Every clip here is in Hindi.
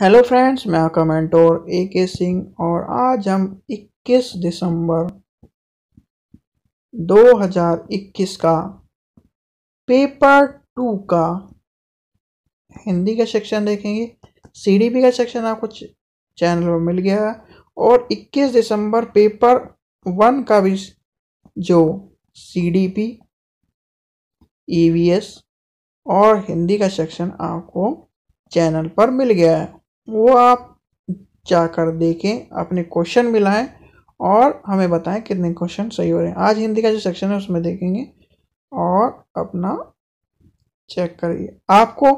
हेलो फ्रेंड्स मैं आपका मेंटोर ए के सिंह और आज हम 21 दिसंबर 2021 का पेपर टू का हिंदी का सेक्शन देखेंगे सीडीपी का सेक्शन आपको चैनल पर मिल गया है और 21 दिसंबर पेपर वन का भी जो सीडीपी ईवीएस e और हिंदी का सेक्शन आपको चैनल पर मिल गया है वो आप जाकर देखें अपने क्वेश्चन मिलाएं और हमें बताएं कितने क्वेश्चन सही हो रहे हैं आज हिंदी का जो सेक्शन है उसमें देखेंगे और अपना चेक करिए आपको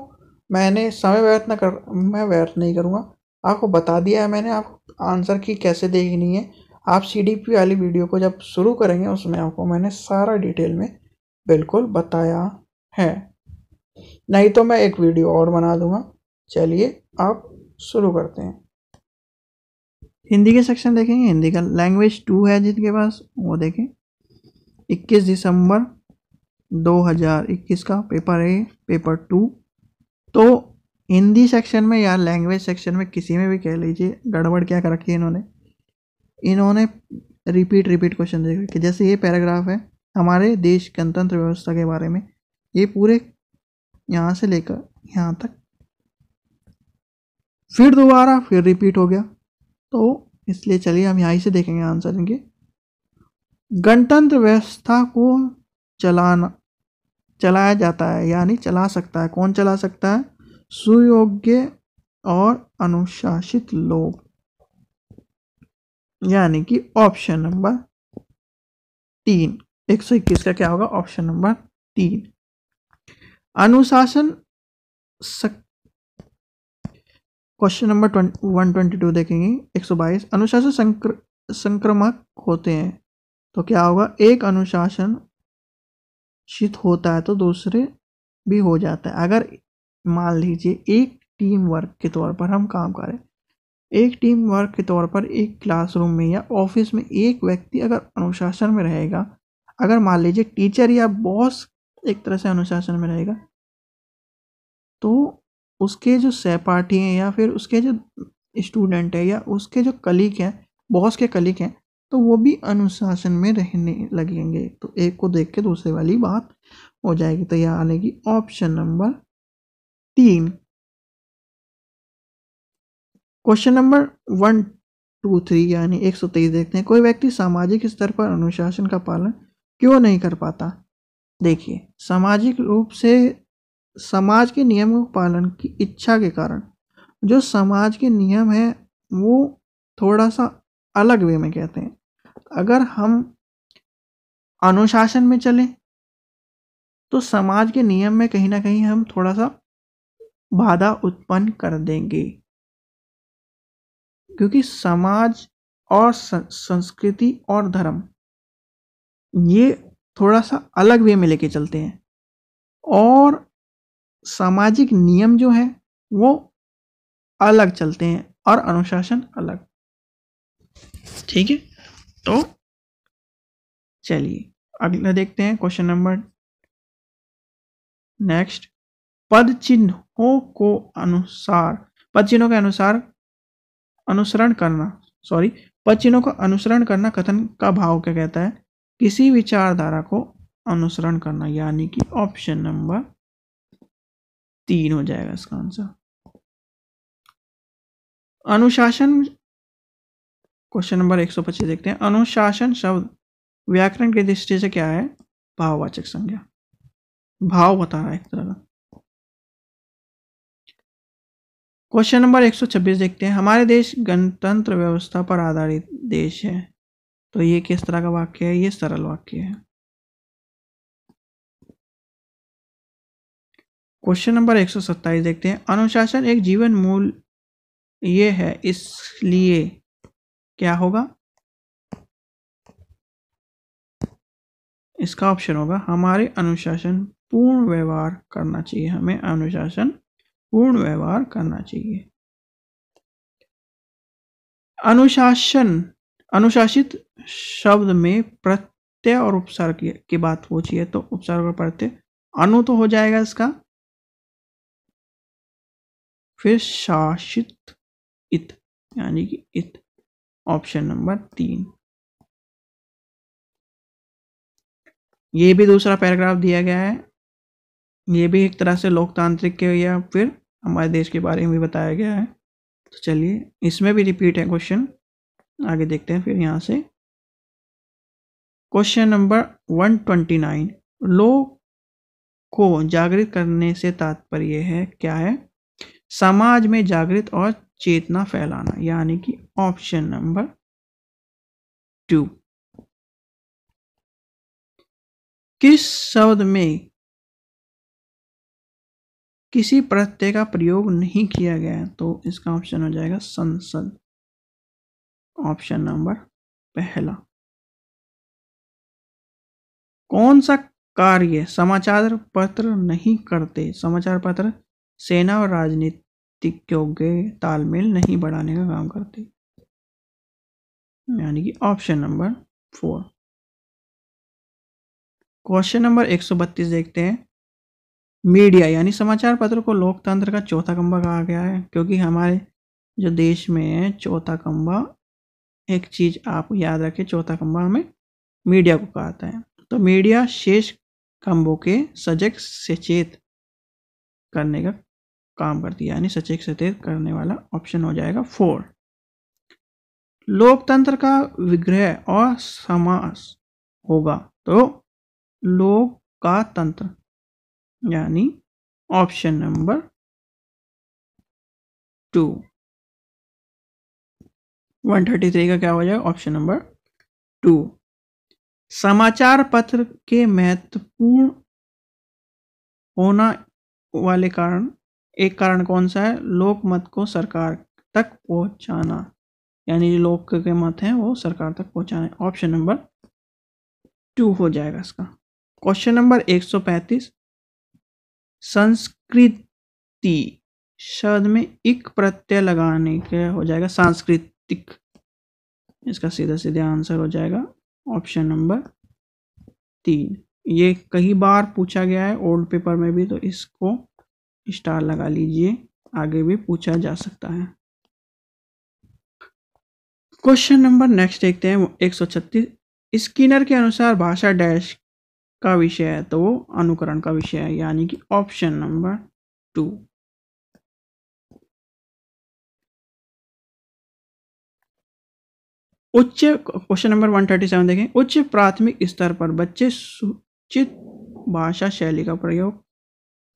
मैंने समय व्यर्थ न कर मैं व्यर्थ नहीं करूँगा आपको बता दिया है मैंने आप आंसर की कैसे देखनी है आप सी डी पी वाली वीडियो को जब शुरू करेंगे उसमें आपको मैंने सारा डिटेल में बिल्कुल बताया है नहीं तो मैं एक वीडियो और बना दूंगा चलिए आप शुरू करते हैं हिंदी के सेक्शन देखेंगे हिंदी का लैंग्वेज टू है जिनके पास वो देखें 21 दिसंबर 2021 का पेपर है पेपर टू तो हिंदी सेक्शन में या लैंग्वेज सेक्शन में किसी में भी कह लीजिए गड़बड़ क्या कर रखी है इन्होंने इन्होंने रिपीट रिपीट क्वेश्चन देख रखे जैसे ये पैराग्राफ है हमारे देश गणतंत्र व्यवस्था के बारे में ये पूरे यहाँ से लेकर यहाँ तक फिर दोबारा फिर रिपीट हो गया तो इसलिए चलिए हम यहाँ से देखेंगे आंसर इनके गणतंत्र व्यवस्था को चलाना चलाया जाता है यानी चला सकता है कौन चला सकता है सुयोग्य और अनुशासित लोग यानी कि ऑप्शन नंबर तीन एक सौ इक्कीस का क्या होगा ऑप्शन नंबर तीन अनुशासन सक, question number one twenty two देखेंगे एक सौ बाईस अनुशासन संक्र संक्रमक होते हैं तो क्या होगा एक अनुशासन शीत होता है तो दूसरे भी हो जाता है अगर मान लीजिए एक टीम वर्क के तौर पर हम काम करें एक टीम वर्क के तौर पर एक क्लासरूम में या ऑफिस में एक व्यक्ति अगर अनुशासन में रहेगा अगर मान लीजिए टीचर या बॉस एक तरह से अनुशासन में रहेगा तो उसके जो सहपाठी हैं या फिर उसके जो स्टूडेंट है या उसके जो कलीग हैं बॉस के कलीग हैं तो वो भी अनुशासन में रहने लगेंगे तो एक को देख के दूसरे वाली बात हो जाएगी तो यह आने की ऑप्शन नंबर तीन question number one two three यानी एक सौ तेईस देखते हैं कोई व्यक्ति सामाजिक स्तर पर अनुशासन का पालन क्यों नहीं कर पाता देखिए सामाजिक रूप से समाज के नियमों के पालन की इच्छा के कारण जो समाज के नियम हैं वो थोड़ा सा अलग वे में कहते हैं अगर हम अनुशासन में चलें तो समाज के नियम में कहीं ना कहीं हम थोड़ा सा बाधा उत्पन्न कर देंगे क्योंकि समाज और संस्कृति और धर्म ये थोड़ा सा अलग वे में लेके चलते हैं और सामाजिक नियम जो है वो अलग चलते हैं और अनुशासन अलग ठीक है तो चलिए अगला देखते हैं क्वेश्चन नंबर नेक्स्ट पद चिन्हों को अनुसार पद चिन्हों के अनुसार अनुसरण करना सॉरी पद चिन्हों का अनुसरण करना कथन का भाव क्या कहता है किसी विचारधारा को अनुसरण करना यानी कि ऑप्शन नंबर तीन हो जाएगा इसका आंसर अनुशासन क्वेश्चन नंबर एक सौ पच्चीस देखते हैं अनुशासन शब्द व्याकरण की दृष्टि से क्या है भाववाचक संज्ञा भाव बता रहा है एक तरह का क्वेश्चन नंबर छब्बीस देखते हैं हमारे देश गणतंत्र व्यवस्था पर आधारित देश है तो ये किस तरह का वाक्य है ये सरल वाक्य है क्वेश्चन नंबर एक सौ सत्ताईस देखते हैं अनुशासन एक जीवन मूल ये है इसलिए क्या होगा इसका ऑप्शन होगा हमारे अनुशासन पूर्ण व्यवहार करना चाहिए हमें अनुशासन पूर्ण व्यवहार करना चाहिए अनुशासन अनुशासित शब्द में प्रत्यय और उपसर्ग की बात पूछिए तो उपसर्ग और प्रत्यय अनु तो हो जाएगा इसका फिर शासित इत यानी कि इत ऑप्शन नंबर तीन ये भी दूसरा पैराग्राफ दिया गया है ये भी एक तरह से लोकतांत्रिक के या फिर हमारे देश के बारे में भी बताया गया है तो चलिए इसमें भी रिपीट है क्वेश्चन आगे देखते हैं फिर यहाँ से क्वेश्चन नंबर 129 लोग को जागृत करने से तात्पर्य है क्या है समाज में जागृत और चेतना फैलाना यानी कि ऑप्शन नंबर टू किस शब्द में किसी प्रत्यय का प्रयोग नहीं किया गया तो इसका ऑप्शन हो जाएगा संसद ऑप्शन नंबर पहला कौन सा कार्य समाचार पत्र नहीं करते समाचार पत्र सेना और राजनीतिज्ञों के तालमेल नहीं बढ़ाने का काम करती यानी कि option number four question number 132 देखते हैं मीडिया यानी समाचार पत्र को लोकतंत्र का चौथा खंबा कहा गया है क्योंकि हमारे जो देश में है चौथा कंबा एक चीज़ आप याद रखें चौथा खंबा हमें मीडिया को कहाता है तो मीडिया शेष कंबों के सजग सचेत करने का काम करती है यानी सचेत सचेत करने वाला ऑप्शन हो जाएगा फोर लोकतंत्र का विग्रह और समास होगा तो लोक का तंत्र यानी ऑप्शन नंबर टू 133 का क्या हो जाएगा ऑप्शन नंबर टू समाचार पत्र के महत्वपूर्ण होना वाले कारण एक कारण कौन सा है लोक मत को सरकार तक पहुंचाना यानी जो लोक के मत हैं वो सरकार तक पहुंचाने ऑप्शन नंबर टू हो जाएगा इसका क्वेश्चन नंबर 135 संस्कृति शब्द में एक प्रत्यय लगाने के हो जाएगा सांस्कृतिक इसका सीधा सीधा आंसर हो जाएगा ऑप्शन नंबर तीन ये कई बार पूछा गया है ओल्ड पेपर में भी तो इसको स्टार लगा लीजिए आगे भी पूछा जा सकता है क्वेश्चन नंबर नेक्स्ट देखते हैं 136 स्किनर के अनुसार भाषा डैश का विषय है तो वो अनुकरण का विषय है यानी कि ऑप्शन नंबर टू उच्च क्वेश्चन नंबर 137 देखें उच्च प्राथमिक स्तर पर बच्चे सूचित भाषा शैली का प्रयोग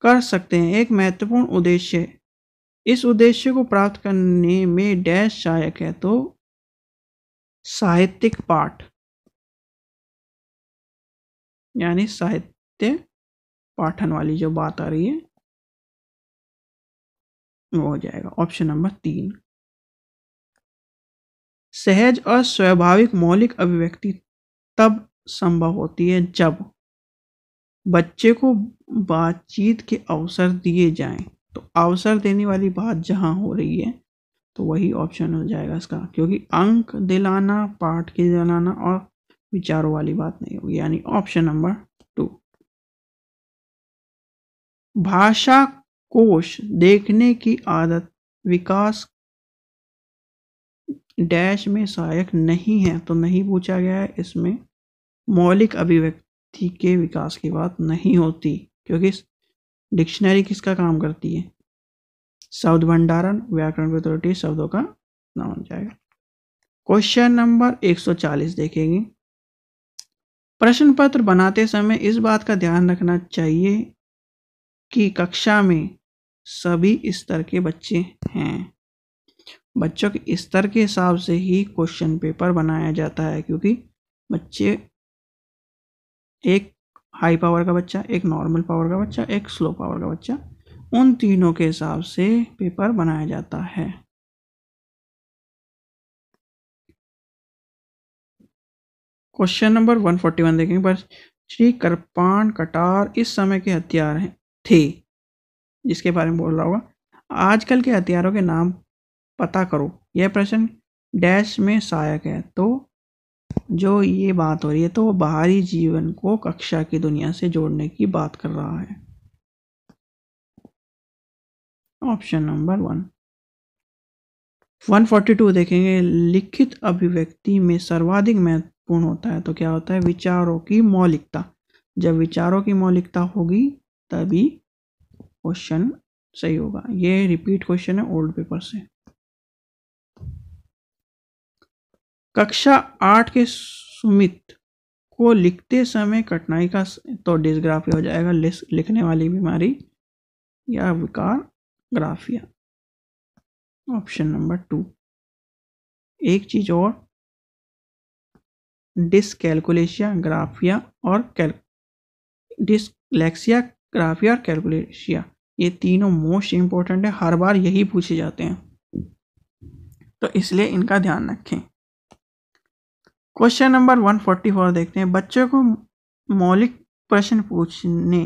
कर सकते हैं एक महत्वपूर्ण उद्देश्य इस उद्देश्य को प्राप्त करने में डैश सहायक है तो साहित्यिक पाठ यानी साहित्य पाठन वाली जो बात आ रही है वो हो जाएगा ऑप्शन नंबर तीन सहज और स्वाभाविक मौलिक अभिव्यक्ति तब संभव होती है जब बच्चे को बातचीत के अवसर दिए जाएं तो अवसर देने वाली बात जहाँ हो रही है तो वही ऑप्शन हो जाएगा इसका क्योंकि अंक दिलाना पाठ के दिलाना और विचारों वाली बात नहीं होगी यानी ऑप्शन नंबर टू भाषा कोश देखने की आदत विकास डैश में सहायक नहीं है तो नहीं पूछा गया है इसमें मौलिक अभिव्यक्ति व्यक्ति के विकास की बात नहीं होती क्योंकि डिक्शनरी किसका काम करती है शब्द भंडारण व्याकरण अथॉरिटी शब्दों का नाम हो जाएगा क्वेश्चन नंबर 140 देखेंगे प्रश्न पत्र बनाते समय इस बात का ध्यान रखना चाहिए कि कक्षा में सभी स्तर के बच्चे हैं बच्चों के स्तर के हिसाब से ही क्वेश्चन पेपर बनाया जाता है क्योंकि बच्चे एक हाई पावर का बच्चा एक नॉर्मल पावर का बच्चा एक स्लो पावर का बच्चा उन तीनों के हिसाब से पेपर बनाया जाता है क्वेश्चन नंबर 141 देखेंगे पर श्री कृपाण कटार इस समय के हथियार हैं थे जिसके बारे में बोल रहा होगा आजकल के हथियारों के नाम पता करो यह प्रश्न डैश में सहायक है तो जो ये बात हो रही है तो वो बाहरी जीवन को कक्षा की दुनिया से जोड़ने की बात कर रहा है ऑप्शन नंबर वन 142 देखेंगे लिखित अभिव्यक्ति में सर्वाधिक महत्वपूर्ण होता है तो क्या होता है विचारों की मौलिकता जब विचारों की मौलिकता होगी तभी क्वेश्चन सही होगा ये रिपीट क्वेश्चन है ओल्ड पेपर से कक्षा आठ के सुमित को लिखते समय कठिनाई का तो डिस्ग्राफिया हो जाएगा लिखने वाली बीमारी या विकार ग्राफिया ऑप्शन नंबर टू एक चीज और डिसकैलकुलेशिया ग्राफिया और कैल डिसलेक्सिया ग्राफिया और कैलकुलेशिया ये तीनों मोस्ट इम्पोर्टेंट है हर बार यही पूछे जाते हैं तो इसलिए इनका ध्यान रखें क्वेश्चन नंबर 144 देखते हैं बच्चों को मौलिक प्रश्न पूछने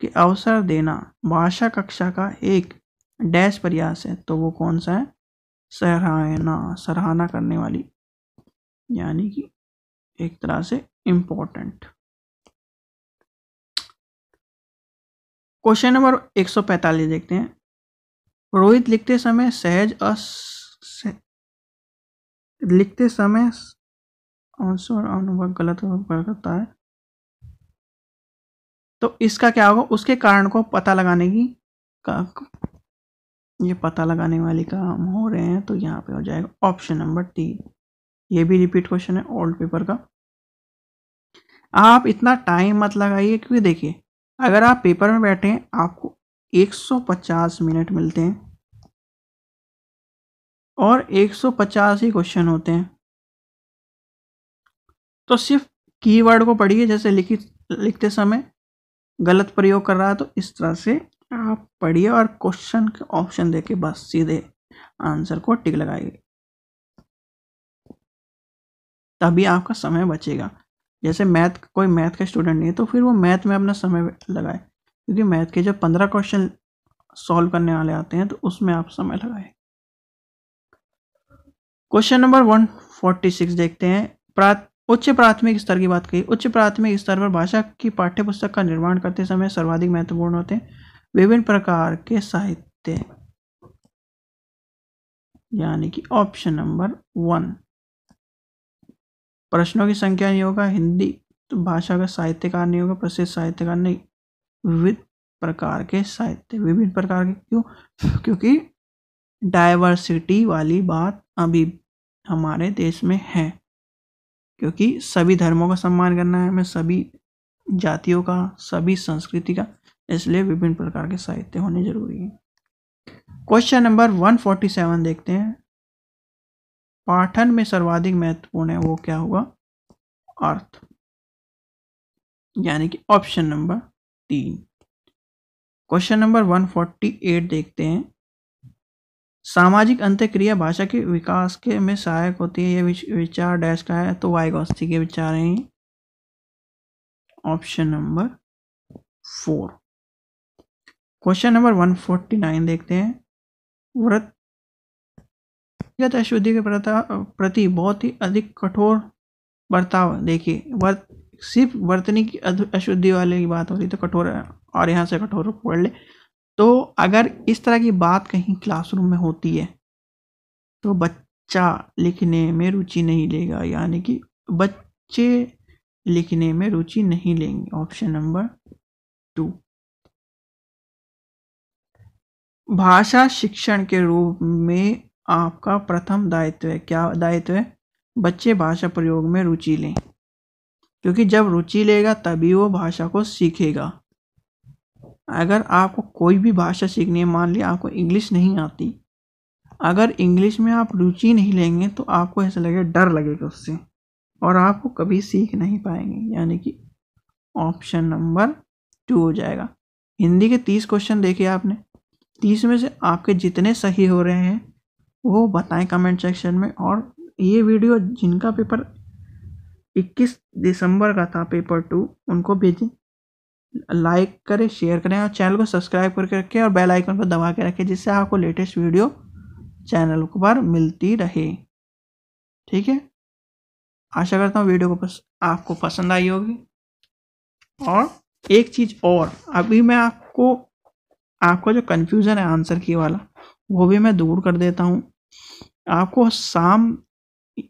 के अवसर देना भाषा कक्षा का एक डैश प्रयास है तो वो कौन सा है सराहना सराहना करने वाली यानी कि एक तरह से इम्पोर्टेंट क्वेश्चन नंबर 145 देखते हैं रोहित लिखते समय सहज अस लिखते समय आंसर अनुभाग गलत करता है तो इसका क्या होगा उसके कारण को पता लगाने की का ये पता लगाने वाली काम हो रहे हैं तो यहाँ पे हो जाएगा ऑप्शन नंबर तीन ये भी रिपीट क्वेश्चन है ओल्ड पेपर का आप इतना टाइम मत लगाइए क्योंकि देखिए अगर आप पेपर में बैठे हैं आपको 150 मिनट मिलते हैं और 150 ही क्वेश्चन होते हैं तो सिर्फ कीवर्ड को पढ़िए जैसे लिखित लिखते समय गलत प्रयोग कर रहा है तो इस तरह से आप पढ़िए और क्वेश्चन के ऑप्शन देके बस सीधे आंसर को टिक लगाइए तभी आपका समय बचेगा जैसे मैथ कोई मैथ का स्टूडेंट नहीं है तो फिर वो मैथ में अपना समय लगाए क्योंकि मैथ के जब पंद्रह क्वेश्चन सॉल्व करने वाले आते हैं तो उसमें आप समय लगाए question number one forty six देखते हैं प्रात उच्च प्राथमिक स्तर की बात कही उच्च प्राथमिक स्तर पर भाषा की पाठ्य पुस्तक का निर्माण करते समय सर्वाधिक महत्वपूर्ण होते हैं विभिन्न प्रकार के साहित्य यानी कि ऑप्शन नंबर वन प्रश्नों की संख्या नहीं होगा हिंदी तो भाषा का साहित्यकार नहीं होगा प्रसिद्ध साहित्यकार नहीं विविध प्रकार के साहित्य विभिन्न प्रकार के क्यों क्योंकि डायवर्सिटी वाली बात अभी हमारे देश में है क्योंकि सभी धर्मों का सम्मान करना है हमें सभी जातियों का सभी संस्कृति का इसलिए विभिन्न प्रकार के साहित्य होने जरूरी है क्वेश्चन नंबर 147 देखते हैं पाठन में सर्वाधिक महत्वपूर्ण है वो क्या होगा अर्थ यानी कि ऑप्शन नंबर तीन क्वेश्चन नंबर 148 देखते हैं सामाजिक अंत्यक्रिया भाषा के विकास के में सहायक होती है ये विचार डैश का है तो वाई गौस्ती के विचार हैं option number four question number one forty nine देखते हैं व्रत तो अशुद्धि के प्रति बहुत ही अधिक कठोर बर्ताव देखिए वर्त सिर्फ वर्तनी की अशुद्धि वाले की बात हो रही तो कठोर और यहाँ से कठोर पढ़ ले तो अगर इस तरह की बात कहीं क्लासरूम में होती है तो बच्चा लिखने में रुचि नहीं लेगा यानी कि बच्चे लिखने में रुचि नहीं लेंगे ऑप्शन नंबर टू भाषा शिक्षण के रूप में आपका प्रथम दायित्व है क्या दायित्व है बच्चे भाषा प्रयोग में रुचि लें क्योंकि जब रुचि लेगा तभी वो भाषा को सीखेगा अगर आपको कोई भी भाषा सीखनी है मान लिया आपको इंग्लिश नहीं आती अगर इंग्लिश में आप रुचि नहीं लेंगे तो आपको ऐसा लगेगा डर लगेगा उससे और आपको कभी सीख नहीं पाएंगे यानी कि ऑप्शन नंबर टू हो जाएगा हिंदी के तीस क्वेश्चन देखे आपने तीस में से आपके जितने सही हो रहे हैं वो बताएं कमेंट सेक्शन में और ये वीडियो जिनका पेपर 21 दिसंबर का था पेपर टू उनको भेजें लाइक करें शेयर करें और चैनल को सब्सक्राइब करके रखें और बेल आइकन पर दबा के रखें जिससे आपको लेटेस्ट वीडियो चैनल को मिलती रहे ठीक है आशा करता हूँ वीडियो को पस, आपको पसंद आई होगी और एक चीज़ और अभी मैं आपको आपका जो कन्फ्यूज़न है आंसर की वाला वो भी मैं दूर कर देता हूँ आपको शाम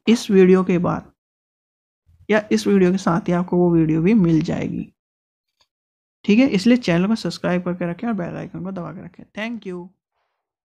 इस वीडियो के बाद या इस वीडियो के साथ ही आपको वो वीडियो भी मिल जाएगी ठीक है इसलिए चैनल को सब्सक्राइब करके रखें और बेल आइकन को दबा के रखें थैंक यू